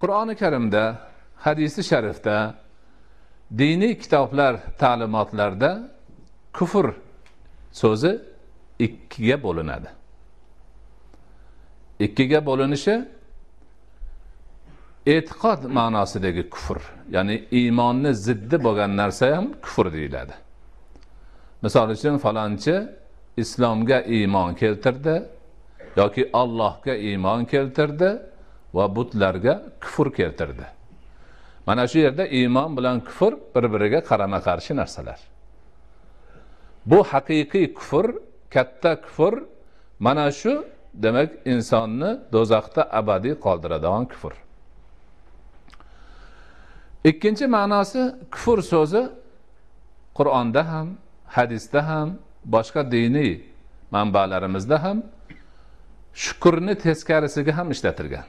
qur'oni karimda hadisi sharifda diniy kitoblar ta'limotlarda kufr so'zi ikkiga bo'linadi ikkiga bo'linishi e'tiqod ma'nosidagi kufr ya'ni iymonni ziddi bo'lgan narsa ham kufr deyiladi misol uchun falonchi islomga iymon keltirdi yoki ollohga iymon keltirdi va butlarga kufr keltirdi mana shu yerda iymon bilan kufr bir biriga qarama qarshi narsalar bu haqiqiy kufr katta kufr mana shu demak insonni do'zaxda abadiy qoldiradigan kufr ikkinchi ma'nosi kufr so'zi qur'onda ham hadisda ham boshqa diniy manbalarimizda ham shukurni teskarisiga ham ishlatilgan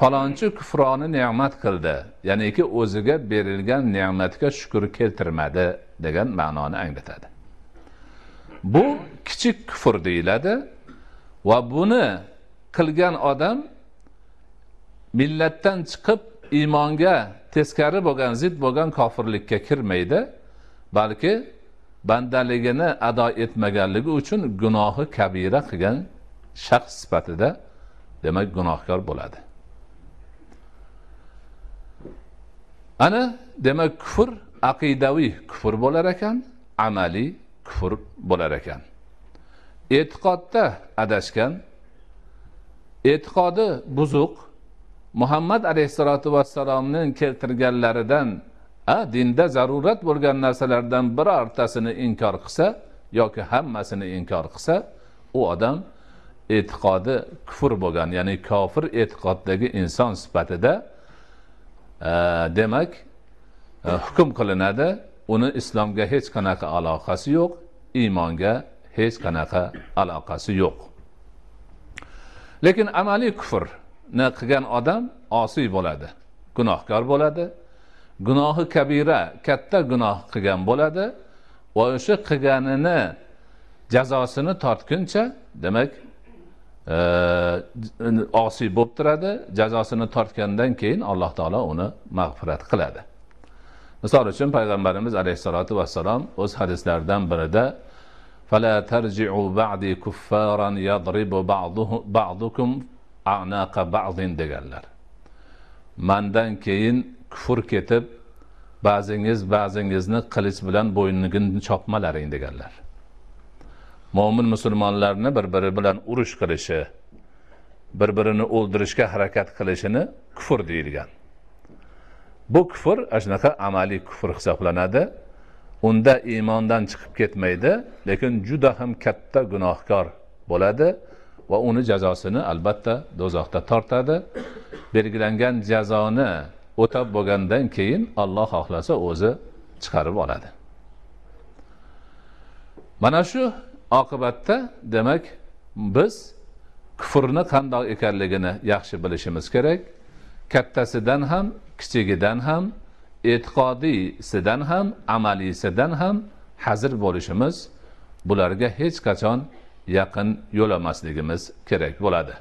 falonchi kufroni ne'mat qildi ya'niki o'ziga berilgan ne'matga shukur keltirmadi degan ma'noni anglatadi bu kichik kufr deyiladi va buni qilgan odam millatdan chiqib iymonga teskari bo'lgan zid bo'lgan kofirlikka kirmaydi balki bandaligini ado etmaganligi uchun gunohi kabira qilgan shaxs sifatida demak gunohkor bo'ladi ana demak kufr aqidaviy kufr bo'lar ekan amaliy kufr bo'lar ekan e'tiqodda adashgan e'tiqodi buzuq muhammad alayhissalotu vassalomni keltirganlaridan a dinda zarurat bo'lgan narsalardan birortasini inkor qilsa yoki hammasini inkor qilsa u odam e'tiqodi kufr bo'lgan ya'ni kofir e'tiqoddagi inson sifatida demak e, hukm qilinadi uni islomga hech qanaqa aloqasi yo'q iymonga hech qanaqa aloqasi yo'q lekin amaliy kufrni qilgan odam osiy bo'ladi gunohkor bo'ladi gunohi kabira katta gunoh qilgan bo'ladi va o'sha qilganini jazosini tortguncha demak osiy bo'lib turadi jazosini tortgandan keyin alloh taolo uni mag'firat qiladi misol uchun payg'ambarimiz alayhissalotu vassalom o'z hadislaridan birida deganlar mandan keyin kufr ketib ba'zingiz ba'zingizni qilich bilan bo'yniga chopmalaring deganlar mo'min musulmonlarni bir biri bilan urush qilishi bir birini o'ldirishga harakat qilishini kufr deyilgan bu kufr ana shunaqa amaliy kufr hisoblanadi unda iymondan chiqib ketmaydi lekin juda ham katta gunohkor bo'ladi va uni jazosini albatta do'zaxda tortadi belgilangan jazoni o'tab bo'lgandan keyin olloh xohlasa o'zi chiqarib oladi mana shu oqibatda demak biz kufrni qandoq ekanligini yaxshi bilishimiz kerak kattasidan ham kichigidan ham e'tiqodiysidan ham amaliysidan ham hazir bo'lishimiz bularga hech qachon yaqin yo'lamasligimiz kerak bo'ladi